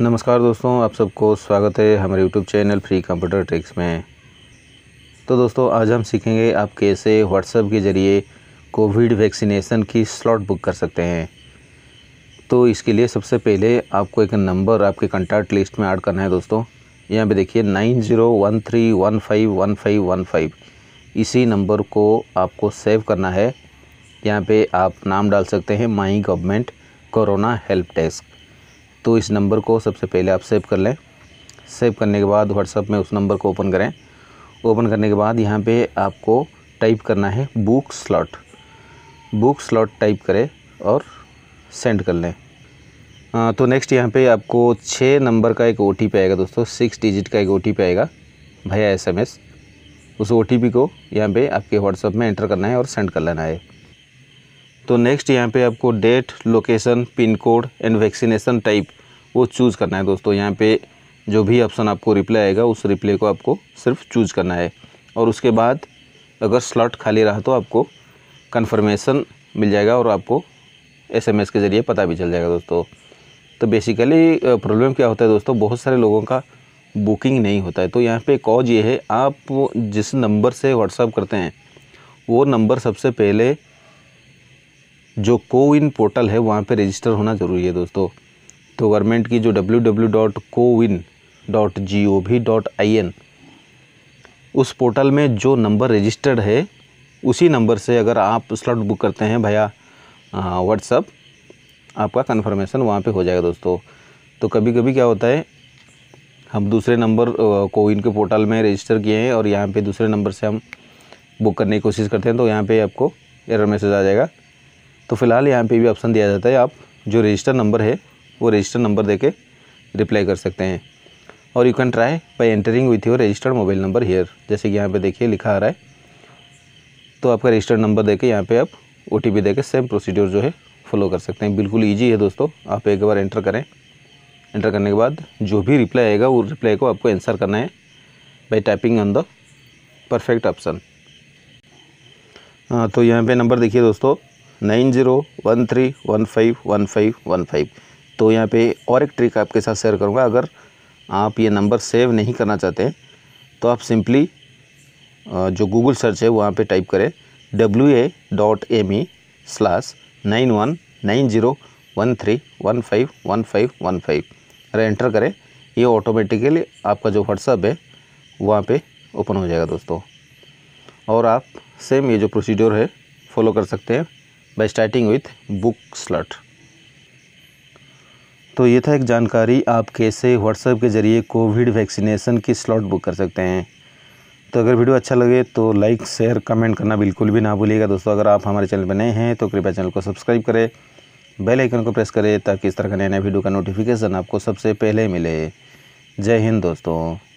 नमस्कार दोस्तों आप सबको स्वागत है हमारे YouTube channel free computer tricks में तो दोस्तों आज हम सीखेंगे आप कैसे WhatsApp के ज़रिए कोविड वैक्सीनेशन की स्लॉट बुक कर सकते हैं तो इसके लिए सबसे पहले आपको एक नंबर आपके कंटैक्ट लिस्ट में ऐड करना है दोस्तों यहाँ पे देखिए nine zero one three one five one five one five इसी नंबर को आपको सेव करना है यहाँ पर आप नाम डाल सकते हैं my government corona help desk तो इस नंबर को सबसे पहले आप सेव कर लें सेव करने के बाद व्हाट्सअप में उस नंबर को ओपन करें ओपन करने के बाद यहाँ पे आपको टाइप करना है book slot book slot type करें और सेंड कर लें तो नेक्स्ट यहाँ पे आपको छः नंबर का एक ओ आएगा दोस्तों सिक्स डिजिट का एक ओ आएगा भैया एस उस ओ को यहाँ पे आपके व्हाट्सअप में एंटर करना है और सेंड कर लेना है तो नेक्स्ट यहाँ पे आपको date location pin code and vaccination type वो चूज़ करना है दोस्तों यहाँ पे जो भी ऑप्शन आपको रिप्लाई आएगा उस रिप्लाई को आपको सिर्फ चूज करना है और उसके बाद अगर स्लॉट खाली रहा तो आपको कन्फर्मेशन मिल जाएगा और आपको एसएमएस के ज़रिए पता भी चल जाएगा दोस्तों तो बेसिकली प्रॉब्लम क्या होता है दोस्तों बहुत सारे लोगों का बुकिंग नहीं होता है तो यहाँ पे कॉज ये है आप जिस नंबर से व्हाट्सअप करते हैं वो नंबर सबसे पहले जो कोविन पोर्टल है वहाँ पे रजिस्टर होना ज़रूरी है दोस्तों तो गवर्नमेंट की जो W W dot CoWIN dot G O V dot I N उस पोर्टल में जो नंबर रजिस्टर्ड है उसी नंबर से अगर आप स्लॉट बुक करते हैं भैया व्हाट्सअप आपका कन्फर्मेशन वहाँ पे हो जाएगा दोस्तों तो कभी कभी क्या होता है हम दूसरे नंबर कोविन के पोर्टल में रजिस्टर किए हैं और यहाँ पे दूसरे नंबर से हम बुक करने की कोशिश करते हैं तो यहाँ पे आपको एरर मैसेज आ जाएगा तो फिलहाल यहाँ पे भी ऑप्शन दिया जाता है आप जो रजिस्टर नंबर है वो रजिस्टर नंबर दे के रिप्लाई कर सकते हैं और you can try by entering with your registered mobile number here जैसे कि यहाँ पे देखिए लिखा आ रहा है तो आपका रजिस्टर्ड नंबर दे के यहाँ पर आप O T P same procedure जो है फॉलो कर सकते हैं बिल्कुल ईजी है दोस्तों आप एक बार एंटर करें एंटर करने के बाद जो भी रिप्लाई आएगा वो रिप्लाई को आपको आंसर करना है by typing on the perfect option तो यहाँ पे नंबर देखिए दोस्तों nine zero one three one five one five one five तो यहाँ पे और एक ट्रिक आपके साथ शेयर करूँगा अगर आप ये नंबर सेव नहीं करना चाहते हैं तो आप सिंपली जो गूगल सर्च है वहाँ पे टाइप करें W A dot M E slash nine one nine zero one three one five one five one five अरे एंटर करें ये ऑटोमेटिकली आपका जो व्हाट्सअप है वहाँ पे ओपन हो जाएगा दोस्तों और आप सेम ये जो प्रोसीजर है फॉलो कर सकते हैं by starting with book slot तो ये था एक जानकारी आप कैसे व्हाट्सएप के ज़रिए कोविड वैक्सीनेशन की स्लॉट बुक कर सकते हैं तो अगर वीडियो अच्छा लगे तो लाइक शेयर कमेंट करना बिल्कुल भी ना भूलिएगा दोस्तों अगर आप हमारे चैनल पर नए हैं तो कृपया चैनल को सब्सक्राइब करें बेल आइकन को प्रेस करें ताकि इस तरह का नया नया वीडियो का नोटिफिकेशन आपको सबसे पहले मिले जय हिंद दोस्तों